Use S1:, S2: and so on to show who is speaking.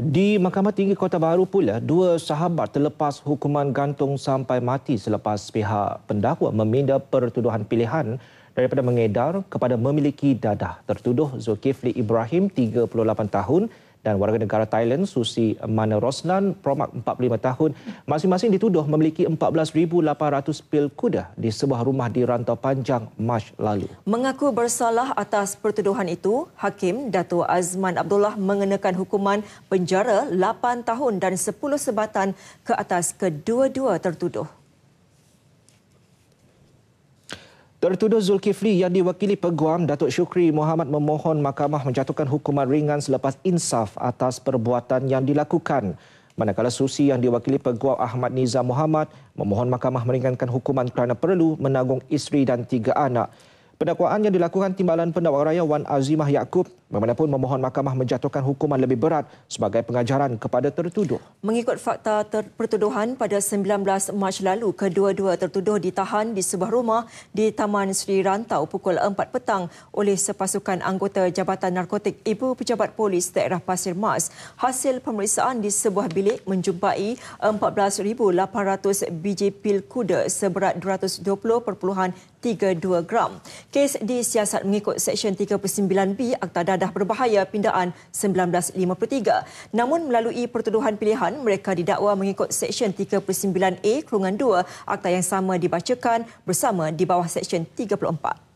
S1: Di Mahkamah Tinggi Kota Baru pula, dua sahabat terlepas hukuman gantung sampai mati selepas pihak pendakwa meminda pertuduhan pilihan daripada mengedar kepada memiliki dadah. Tertuduh Zulkifli Ibrahim, 38 tahun, dan warga negara Thailand Susi Manerosnan Promak 45 tahun masing-masing dituduh memiliki 14,800 pil kuda di sebuah rumah di rantau panjang Mac lalu.
S2: Mengaku bersalah atas pertuduhan itu, Hakim Dato Azman Abdullah mengenakan hukuman penjara 8 tahun dan 10 sebatan ke atas kedua-dua
S1: tertuduh. Tertuduh Zulkifli yang diwakili peguam Datuk Syukri Muhammad memohon mahkamah menjatuhkan hukuman ringan selepas insaf atas perbuatan yang dilakukan. Manakala Susi yang diwakili peguam Ahmad Nizam Muhammad memohon mahkamah meringankan hukuman kerana perlu menanggung isteri dan tiga anak. Pendakwaan yang dilakukan Timbalan Pendakwa Raya Wan Azimah Yaakob bagaimana pun memohon mahkamah menjatuhkan hukuman lebih berat sebagai pengajaran kepada tertuduh.
S2: Mengikut fakta pertuduhan pada 19 Mac lalu, kedua-dua tertuduh ditahan di sebuah rumah di Taman Sri Rantau pukul 4 petang oleh sepasukan anggota Jabatan Narkotik Ibu Pejabat Polis daerah Pasir Mas. Hasil pemeriksaan di sebuah bilik menjumpai 14,800 biji pil kuda seberat 220.32 gram kes di siasat mengikut Seksyen 39B Akta Dadah Berbahaya Pindaan 1953. Namun melalui pertuduhan pilihan, mereka didakwa mengikut Seksyen 39A Kurungan 2 Akta yang sama dibacakan bersama di bawah Seksyen 34.